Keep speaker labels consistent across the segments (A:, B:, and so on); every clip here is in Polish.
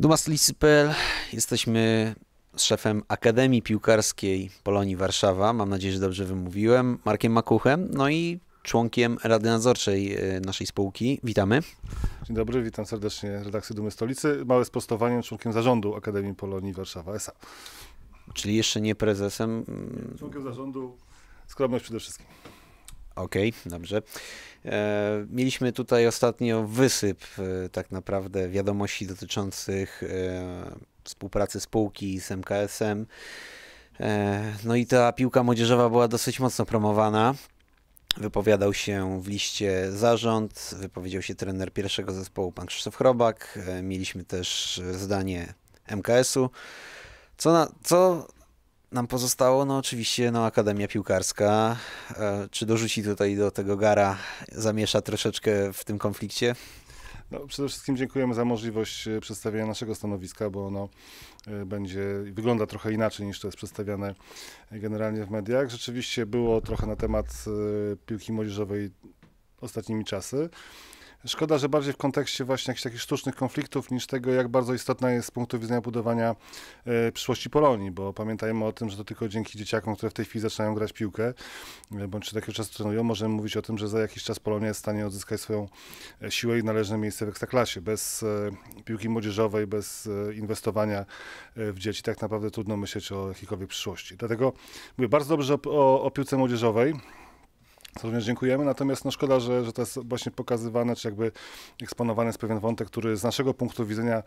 A: Dumaslicy.pl. Jesteśmy z szefem Akademii Piłkarskiej Polonii Warszawa, mam nadzieję, że dobrze wymówiłem, Markiem Makuchem, no i członkiem Rady Nadzorczej e, naszej spółki. Witamy. Dzień dobry, witam serdecznie redakcję
B: Dumy Stolicy. Małe sprostowanie, członkiem zarządu Akademii Polonii Warszawa S.A. Czyli
A: jeszcze nie prezesem. Mm,
B: członkiem zarządu,
A: skromność przede wszystkim. Okej, okay, dobrze. E, mieliśmy tutaj ostatnio wysyp e, tak naprawdę wiadomości dotyczących e, współpracy spółki z MKS-em. No i ta piłka młodzieżowa była dosyć mocno promowana. Wypowiadał się w liście zarząd, wypowiedział się trener pierwszego zespołu pan Krzysztof Chrobak. Mieliśmy też zdanie MKS-u. Co, na, co nam pozostało, no oczywiście, no Akademia Piłkarska. E, czy dorzuci tutaj do tego gara, zamiesza troszeczkę w tym konflikcie? No, przede wszystkim dziękujemy za
B: możliwość e, przedstawienia naszego stanowiska, bo ono e, będzie, wygląda trochę inaczej niż to jest przedstawiane generalnie w mediach. Rzeczywiście było trochę na temat piłki młodzieżowej ostatnimi czasy. Szkoda, że bardziej w kontekście właśnie jakichś takich sztucznych konfliktów niż tego, jak bardzo istotna jest z punktu widzenia budowania e, przyszłości Polonii, bo pamiętajmy o tym, że to tylko dzięki dzieciakom, które w tej chwili zaczynają grać piłkę, e, bądź takie czasu trenują, możemy mówić o tym, że za jakiś czas Polonia jest w stanie odzyskać swoją e, siłę i należne miejsce w ekstraklasie. Bez e, piłki młodzieżowej, bez e, inwestowania e, w dzieci tak naprawdę trudno myśleć o jakiejkolwiek przyszłości. Dlatego mówię bardzo dobrze o, o, o piłce młodzieżowej również dziękujemy, natomiast no szkoda, że, że to jest właśnie pokazywane, czy jakby eksponowany jest pewien wątek, który z naszego punktu widzenia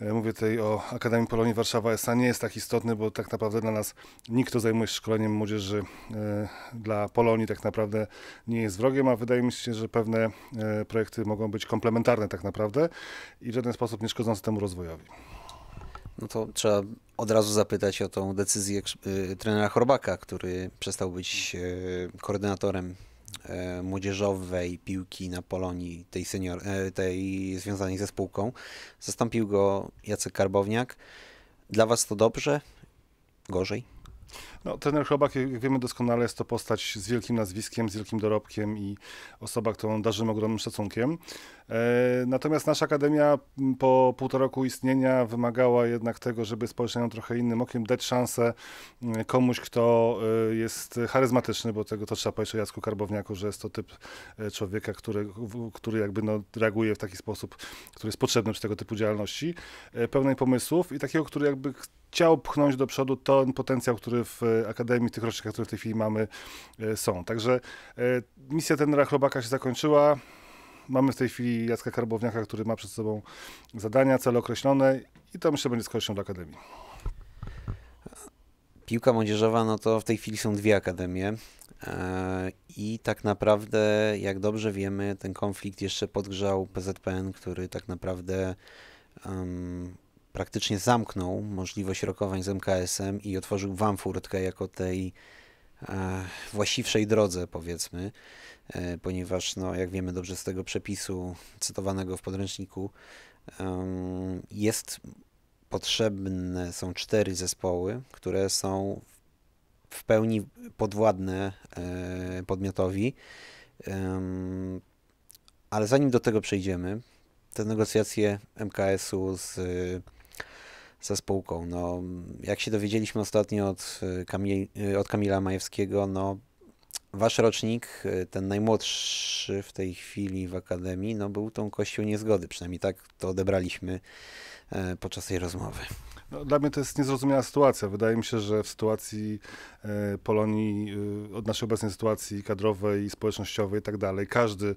B: e, Mówię tutaj o Akademii Polonii Warszawa SA, nie jest tak istotny, bo tak naprawdę dla nas nikt, kto zajmuje się szkoleniem młodzieży e, dla Polonii, tak naprawdę nie jest wrogiem, a wydaje mi się, że pewne e, projekty mogą być komplementarne tak naprawdę i w żaden
A: sposób nie szkodzące temu rozwojowi. No to trzeba od razu zapytać o tą decyzję y, trenera Chorbaka, który przestał być y, koordynatorem y, młodzieżowej piłki na Polonii, tej, senior, tej związanej ze spółką. Zastąpił go Jacek Karbowniak. Dla Was to dobrze? Gorzej?
B: No, trener Chrobak, jak wiemy doskonale, jest to postać z wielkim nazwiskiem, z wielkim dorobkiem i osoba, którą darzymy ogromnym szacunkiem. E, natomiast nasza akademia po półtora roku istnienia wymagała jednak tego, żeby spojrzeć na trochę innym okiem, dać szansę mm, komuś, kto e, jest charyzmatyczny, bo tego to trzeba powiedzieć o Jacku Karbowniaku, że jest to typ e, człowieka, który, który jakby no, reaguje w taki sposób, który jest potrzebny przy tego typu działalności, pełnej pomysłów i takiego, który jakby chciał pchnąć do przodu ten potencjał, który w e, Akademii, tych rocznikach, które w tej chwili mamy, e, są. Także e, misja tenera Chrobaka się zakończyła. Mamy w tej chwili Jacka Karbowniaka, który ma przed sobą zadania, cele określone i to myślę będzie z korzyścią dla Akademii.
A: Piłka młodzieżowa, no to w tej chwili są dwie akademie i tak naprawdę, jak dobrze wiemy, ten konflikt jeszcze podgrzał PZPN, który tak naprawdę um, praktycznie zamknął możliwość rokowań z MKS-em i otworzył wam furtkę jako tej e, właściwszej drodze, powiedzmy, e, ponieważ, no, jak wiemy dobrze z tego przepisu cytowanego w podręczniku, e, jest potrzebne, są cztery zespoły, które są w pełni podwładne e, podmiotowi. Ale zanim do tego przejdziemy, te negocjacje MKS-u z ze spółką. No, jak się dowiedzieliśmy ostatnio od, y, Kamil, y, od Kamila Majewskiego, no, wasz rocznik, y, ten najmłodszy w tej chwili w Akademii, no, był tą kością niezgody. Przynajmniej tak to odebraliśmy e, podczas tej rozmowy. No, dla mnie to jest niezrozumiała
B: sytuacja. Wydaje mi się, że w sytuacji e, Polonii, e, od naszej obecnej sytuacji kadrowej i społecznościowej i tak dalej, każdy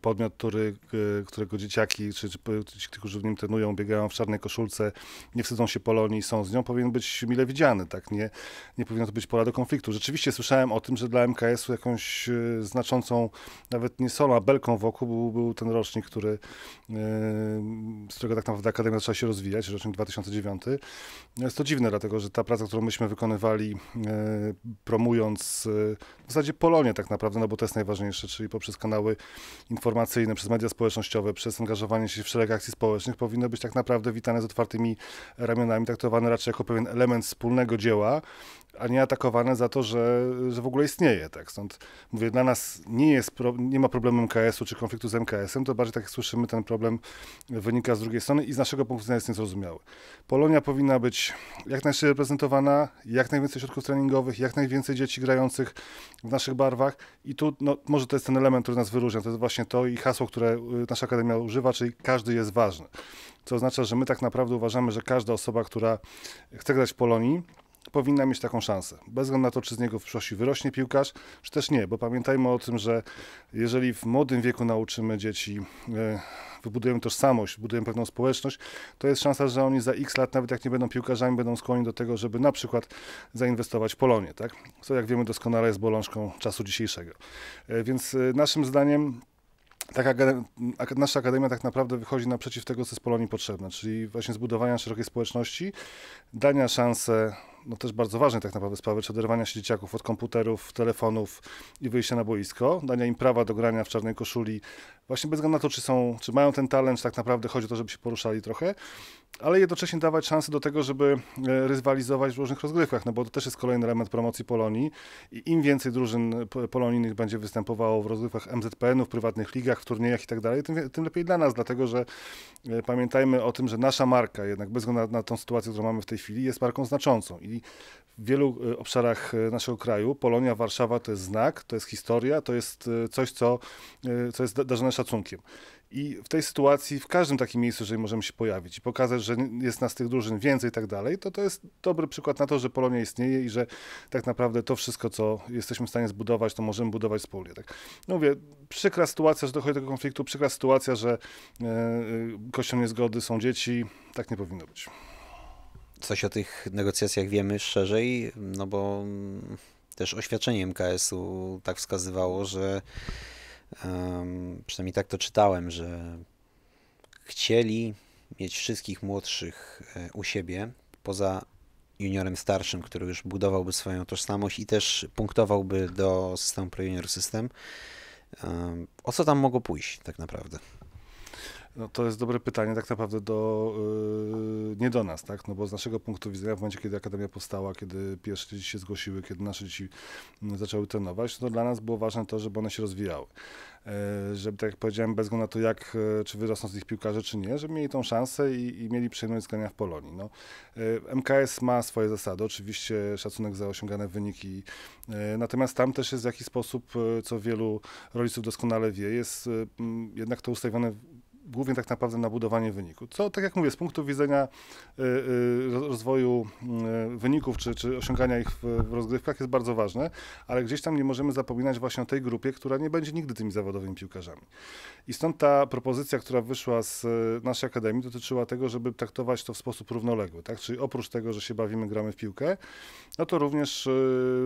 B: podmiot, który, e, którego dzieciaki, czy, czy ci, którzy w nim trenują, biegają w czarnej koszulce, nie wstydzą się Polonii, są z nią, powinien być mile widziany, tak? Nie, nie powinno to być pora do konfliktu. Rzeczywiście słyszałem o tym, że dla MKS-u jakąś e, znaczącą, nawet nie solą, a belką wokół był, był ten rocznik, który, e, z którego tak naprawdę Akademia zaczęła się rozwijać, rocznik 2009, no jest to dziwne, dlatego że ta praca, którą myśmy wykonywali, e, promując e, w zasadzie Polonię tak naprawdę, no bo to jest najważniejsze, czyli poprzez kanały informacyjne, przez media społecznościowe, przez angażowanie się w szereg akcji społecznych, powinno być tak naprawdę witane z otwartymi ramionami, traktowane raczej jako pewien element wspólnego dzieła, a nie atakowane za to, że, że w ogóle istnieje. Tak? Stąd mówię, dla nas nie, jest pro, nie ma problemu MKS-u czy konfliktu z MKS-em, to bardziej tak jak słyszymy, ten problem wynika z drugiej strony i z naszego punktu widzenia jest niezrozumiały. Polonia powinna być jak najszybciej reprezentowana, jak najwięcej środków treningowych, jak najwięcej dzieci grających w naszych barwach i tu no, może to jest ten element, który nas wyróżnia, to jest właśnie to i hasło, które y, nasza Akademia używa, czyli każdy jest ważny. Co oznacza, że my tak naprawdę uważamy, że każda osoba, która chce grać w Polonii, powinna mieć taką szansę. Bez względu na to, czy z niego w przyszłości wyrośnie piłkarz, czy też nie, bo pamiętajmy o tym, że jeżeli w młodym wieku nauczymy dzieci, e, wybudujemy tożsamość, budujemy pewną społeczność, to jest szansa, że oni za x lat, nawet jak nie będą piłkarzami, będą skłonni do tego, żeby na przykład zainwestować w Polonię, tak? Co, jak wiemy, doskonale jest bolączką czasu dzisiejszego. E, więc e, naszym zdaniem taka, nasza akademia tak naprawdę wychodzi naprzeciw tego, co jest Polonii potrzebne, czyli właśnie zbudowania szerokiej społeczności, dania szansę no też bardzo ważnej tak naprawdę sprawy, czy oderwania się dzieciaków od komputerów, telefonów i wyjścia na boisko, dania im prawa do grania w czarnej koszuli, właśnie bez względu na to, czy, są, czy mają ten talent, czy tak naprawdę chodzi o to, żeby się poruszali trochę, ale jednocześnie dawać szansę do tego, żeby e, rywalizować w różnych rozgrywkach, no bo to też jest kolejny element promocji Polonii i im więcej drużyn polonijnych będzie występowało w rozgrywkach MZPN-u, w prywatnych ligach, w turniejach i tak dalej, tym lepiej dla nas, dlatego że e, pamiętajmy o tym, że nasza marka jednak, bez względu na, na tą sytuację, którą mamy w tej chwili, jest marką znaczącą i w wielu e, obszarach e, naszego kraju. Polonia, Warszawa to jest znak, to jest historia, to jest e, coś, co, co jest darzone szacunkiem. I w tej sytuacji, w każdym takim miejscu, jeżeli możemy się pojawić i pokazać, że jest nas tych drużyn więcej i tak dalej, to to jest dobry przykład na to, że Polonia istnieje i że tak naprawdę to wszystko, co jesteśmy w stanie zbudować, to możemy budować wspólnie. Tak. No mówię, przykra sytuacja, że dochodzi do tego konfliktu, przykra sytuacja, że yy, kością niezgody są dzieci. Tak nie powinno być
A: coś o tych negocjacjach wiemy szerzej, no bo mm, też oświadczenie MKS-u tak wskazywało, że um, przynajmniej tak to czytałem, że chcieli mieć wszystkich młodszych e, u siebie, poza juniorem starszym, który już budowałby swoją tożsamość i też punktowałby do systemu Pro Junior System. Um, o co tam mogło pójść tak naprawdę?
B: No to jest dobre pytanie tak naprawdę do, yy, nie do nas, tak? No bo z naszego punktu widzenia w momencie, kiedy Akademia powstała, kiedy pierwsze dzieci się zgłosiły, kiedy nasze dzieci mm, zaczęły trenować, to dla nas było ważne to, żeby one się rozwijały. Yy, żeby, tak jak powiedziałem, bez względu na to, jak, yy, czy wyrosną z nich piłkarze, czy nie, żeby mieli tą szansę i, i mieli przyjemność grania w Polonii. No, MKS ma swoje zasady, oczywiście szacunek za osiągane wyniki, natomiast tam też jest w jakiś sposób, co wielu rodziców doskonale wie, jest jednak to ustawione głównie tak naprawdę na budowanie wyniku. Co, tak jak mówię, z punktu widzenia y, y, rozwoju y, wyników czy, czy osiągania ich w rozgrywkach jest bardzo ważne, ale gdzieś tam nie możemy zapominać właśnie o tej grupie, która nie będzie nigdy tymi zawodowymi piłkarzami. I stąd ta propozycja, która wyszła z naszej akademii, dotyczyła tego, żeby traktować to w sposób równoległy. Tak? Czyli oprócz tego, że się bawimy, gramy w piłkę, no to również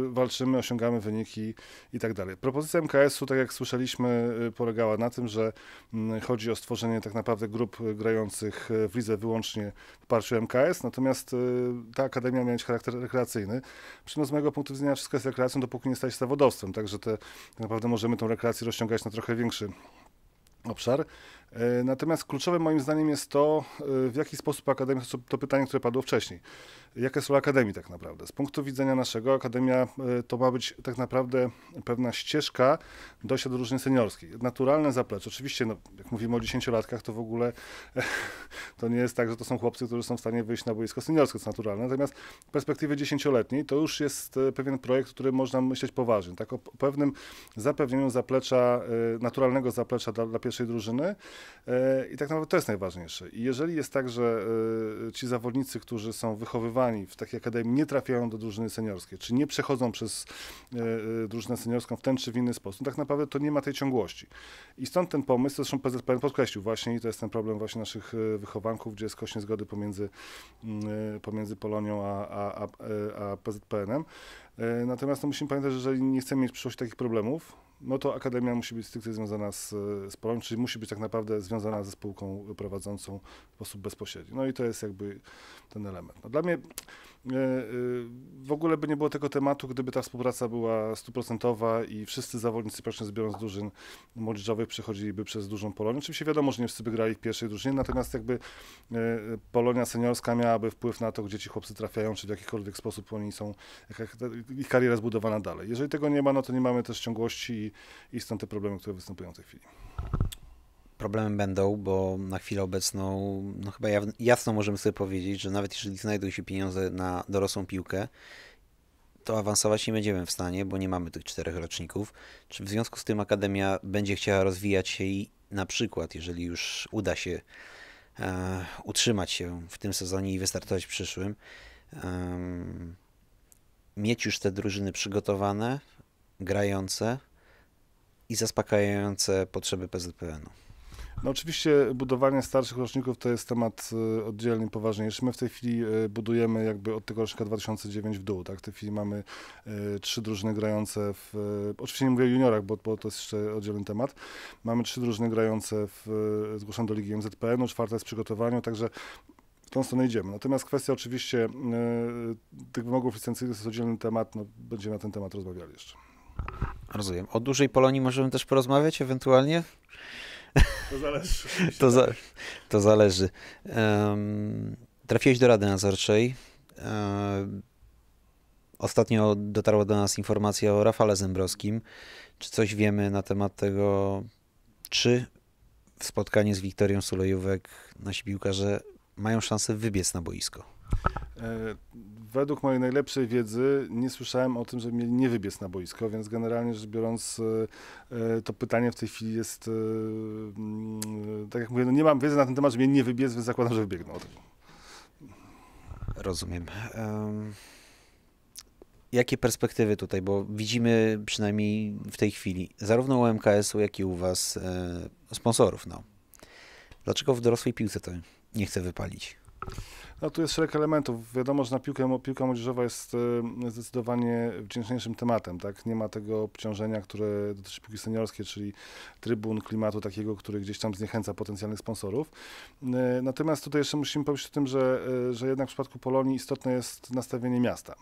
B: walczymy, osiągamy wyniki i tak dalej. Propozycja MKS-u, tak jak słyszeliśmy, polegała na tym, że mm, chodzi o stworzenie tak naprawdę grup grających w lidze wyłącznie w oparciu MKS, natomiast y, ta akademia miała mieć charakter rekreacyjny. Przy z mojego punktu widzenia wszystko jest rekreacją, dopóki nie staje się zawodowstwem, także te, tak naprawdę możemy tą rekreację rozciągać na trochę większy obszar. Y, natomiast kluczowe moim zdaniem jest to, y, w jaki sposób Akademia, to pytanie, które padło wcześniej jaka jest rola Akademii tak naprawdę. Z punktu widzenia naszego Akademia y, to ma być tak naprawdę pewna ścieżka do drużyny seniorskiej. Naturalne zaplecze. Oczywiście, no, jak mówimy o dziesięciolatkach, to w ogóle to nie jest tak, że to są chłopcy, którzy są w stanie wyjść na boisko seniorskie, to jest naturalne. Natomiast w perspektywie dziesięcioletniej to już jest y, pewien projekt, który można myśleć poważnie. Tak o pewnym zapewnieniu zaplecza, y, naturalnego zaplecza dla, dla pierwszej drużyny i tak naprawdę to jest najważniejsze. I jeżeli jest tak, że ci zawodnicy, którzy są wychowywani formowani w takiej akademii nie trafiają do drużyny seniorskiej, czy nie przechodzą przez e, e drużynę seniorską w ten czy w inny sposób, no tak naprawdę to nie ma tej ciągłości. I stąd ten pomysł, zresztą PZPN podkreślił właśnie i to jest ten problem właśnie naszych e, wychowanków, gdzie jest kośnie zgody pomiędzy, mm, e, pomiędzy Polonią a, a, a, a PZPN-em. Natomiast no musimy pamiętać, że jeżeli nie chcemy mieć w przyszłości takich problemów, no to akademia musi być stricte związana z, z polem, czyli musi być tak naprawdę związana ze spółką prowadzącą w sposób bezpośredni. No i to jest jakby ten element. No, dla mnie E, y, w ogóle by nie było tego tematu, gdyby ta współpraca była stuprocentowa i wszyscy zawodnicy praktycznie zbiorąc biorąc drużyn młodzieżowych przechodziliby przez dużą Polonię. Oczywiście wiadomo, że nie wszyscy by grali w pierwszej drużynie, natomiast jakby e, Polonia seniorska miałaby wpływ na to, gdzie ci chłopcy trafiają, czy w jakikolwiek sposób oni są, ich kariera jest budowana dalej. Jeżeli tego nie ma, no to nie mamy też ciągłości i, i stąd te problemy, które
A: występują w tej chwili problemy będą, bo na chwilę obecną, no chyba jasno możemy sobie powiedzieć, że nawet jeżeli znajdą się pieniądze na dorosłą piłkę, to awansować nie będziemy w stanie, bo nie mamy tych czterech roczników. Czy w związku z tym Akademia będzie chciała rozwijać się i na przykład, jeżeli już uda się e, utrzymać się w tym sezonie i wystartować w przyszłym, e, mieć już te drużyny przygotowane, grające i zaspokajające potrzeby PZPN-u?
B: No oczywiście budowanie starszych roczników to jest temat e, oddzielnie poważniejszy. My w tej chwili e, budujemy jakby od tego rocznika 2009 w dół, tak? W tej chwili mamy e, trzy drużyny grające w... Oczywiście nie mówię o juniorach, bo, bo to jest jeszcze oddzielny temat. Mamy trzy drużyny grające w... zgłoszone do Ligi MZPN-u, no czwarta jest w przygotowaniu, także tą stronę idziemy. Natomiast kwestia oczywiście tych wymogów licencyjnych to jest oddzielny temat, no, będziemy na ten temat rozmawiali jeszcze.
A: Rozumiem. O dużej Polonii możemy też porozmawiać ewentualnie? To zależy. to, za, to zależy. Um, trafiłeś do Rady Nadzorczej. Um, ostatnio dotarła do nas informacja o Rafale Zembrowskim. Czy coś wiemy na temat tego, czy spotkanie z Wiktorią Sulejówek nasi piłkarze mają szansę wybiec na boisko?
B: E, według mojej najlepszej wiedzy nie słyszałem o tym, że mieli nie wybiec na boisko, więc generalnie rzecz biorąc e, e, to pytanie w tej chwili jest, mm, tak jak mówię, no nie mam wiedzy na ten temat, że mieli nie wybiec, więc zakładam, że
A: wybiegną. Rozumiem. Um jakie perspektywy tutaj, bo widzimy przynajmniej w tej chwili zarówno u MKS-u, jak i u Was e, sponsorów. No. Dlaczego w dorosłej piłce to nie chcę wypalić?
B: No tu jest szereg elementów. Wiadomo, że na piłkę, piłka młodzieżowa jest e, zdecydowanie wdzięczniejszym tematem, tak? Nie ma tego obciążenia, które dotyczy piłki seniorskiej, czyli trybun, klimatu takiego, który gdzieś tam zniechęca potencjalnych sponsorów. E, natomiast tutaj jeszcze musimy pomyśleć o tym, że, e, że jednak w przypadku Polonii istotne jest nastawienie miasta.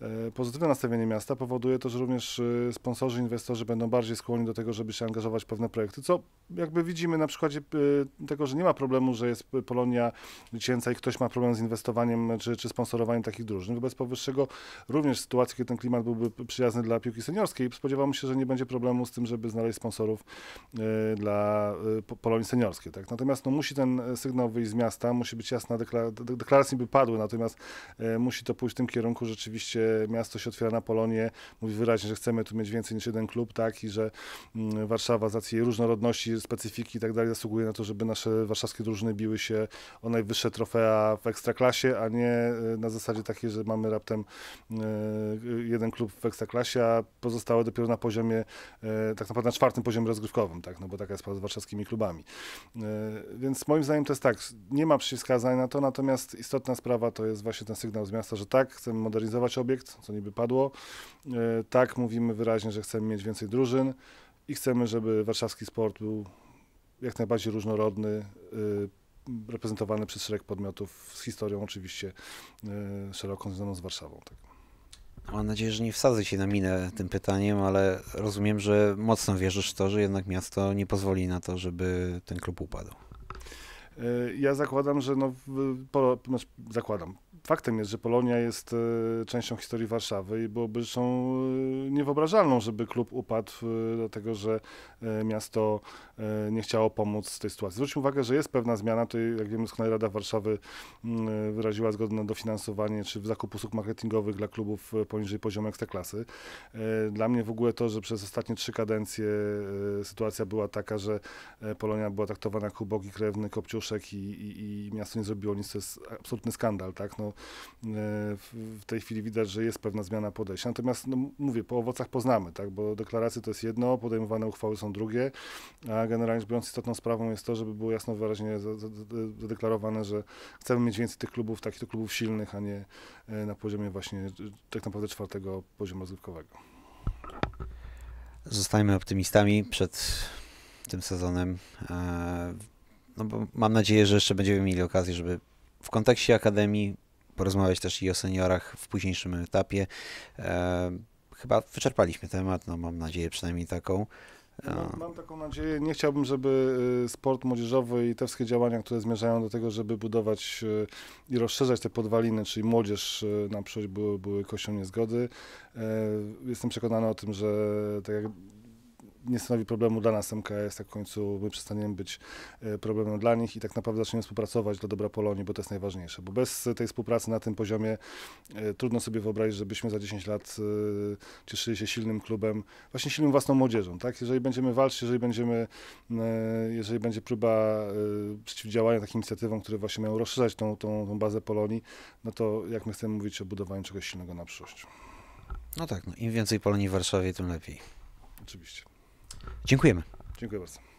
B: E, pozytywne nastawienie miasta powoduje to, że również e, sponsorzy, inwestorzy będą bardziej skłonni do tego, żeby się angażować w pewne projekty, co jakby widzimy na przykładzie e, tego, że nie ma problemu, że jest Polonia dziecięca i ktoś ma problem z inwestowaniem czy, czy sponsorowaniem takich drużyn. Wobec powyższego również w sytuacji, kiedy ten klimat byłby przyjazny dla piłki seniorskiej, spodziewam się, że nie będzie problemu z tym, żeby znaleźć sponsorów dla Polonii seniorskiej. Tak? Natomiast no, musi ten sygnał wyjść z miasta, musi być jasna, deklaracja deklaracje by padły, natomiast musi to pójść w tym kierunku rzeczywiście miasto się otwiera na Polonię, mówi wyraźnie, że chcemy tu mieć więcej niż jeden klub, tak, i że mm, Warszawa z racji jej różnorodności, specyfiki i tak dalej zasługuje na to, żeby nasze warszawskie drużyny biły się o najwyższe trofea w ekstraklasie, a nie e, na zasadzie takiej, że mamy raptem e, jeden klub w ekstraklasie, a pozostałe dopiero na poziomie, e, tak naprawdę na czwartym poziomie rozgrywkowym, tak, no bo taka jest prawda z warszawskimi klubami. Więc moim zdaniem to jest tak, nie ma przeciwwskazań na to, natomiast istotna sprawa to jest właśnie ten sygnał z miasta, że tak, chcemy modernizować obiekt, co niby padło. E, tak, mówimy wyraźnie, że chcemy mieć więcej drużyn i chcemy, żeby warszawski sport był jak najbardziej różnorodny, e, reprezentowany przez szereg podmiotów z historią oczywiście e, szeroko związaną z Warszawą. Tak.
A: Mam nadzieję, że nie wsadzę się na minę tym pytaniem, ale rozumiem, że mocno wierzysz w to, że jednak miasto nie pozwoli na to, żeby ten klub upadł.
B: Ja zakładam, że no, po, znaczy, zakładam faktem jest, że Polonia jest e, częścią historii Warszawy i byłoby rzeczą e, niewyobrażalną, żeby klub upadł, e, dlatego że miasto nie chciało pomóc w tej sytuacji. Zwróćmy uwagę, że jest pewna zmiana. To, jak wiemy, doskonale Rada Warszawy mm, wyraziła zgodę na dofinansowanie czy w zakup usług marketingowych dla klubów poniżej poziomu ekstraklasy. Dla mnie w ogóle to, że przez ostatnie trzy kadencje sytuacja była taka, że Polonia była traktowana jak ubogi krewny Kopciuszek i, i, i miasto nie zrobiło nic, to jest absolutny skandal. Tak? No, E, w tej chwili widać, że jest pewna zmiana podejścia. Natomiast no, mówię, po owocach poznamy, tak? bo deklaracje to jest jedno, podejmowane uchwały są drugie, a generalnie rzecz biorąc istotną sprawą jest to, żeby było jasno wyraźnie zadeklarowane, że chcemy mieć więcej tych klubów, takich to klubów silnych, a nie e, na poziomie właśnie e, tak naprawdę czwartego poziomu rozgrywkowego.
A: Zostańmy optymistami przed tym sezonem. No bo mam nadzieję, że jeszcze będziemy mieli okazję, żeby w kontekście Akademii porozmawiać też i o seniorach w późniejszym etapie. E, chyba wyczerpaliśmy temat, no mam nadzieję przynajmniej taką. E, mam, mam
B: taką nadzieję, nie chciałbym, żeby y, sport młodzieżowy i te wszystkie działania, które zmierzają do tego, żeby budować y, i rozszerzać te podwaliny, czyli młodzież y, na przyszłość były, były kością niezgody. E, jestem przekonany o tym, że tak jak nie stanowi problemu dla nas MKS, tak w końcu my przestaniemy być e, problemem dla nich i tak naprawdę zaczniemy współpracować dla dobra Polonii, bo to jest najważniejsze. Bo bez e, tej współpracy na tym poziomie e, trudno sobie wyobrazić, żebyśmy za 10 lat cieszyli się silnym klubem, właśnie silnym własną młodzieżą. Tak? Jeżeli będziemy walczyć, jeżeli będziemy, jeżeli będzie próba przeciwdziałania takim inicjatywom, które właśnie mają rozszerzać tą, tą, tą bazę Polonii, no to jak my chcemy mówić o budowaniu czegoś silnego na przyszłość.
A: No tak, no im więcej Polonii w Warszawie, tym lepiej. Oczywiście. Dziękujemy. Dziękuję bardzo.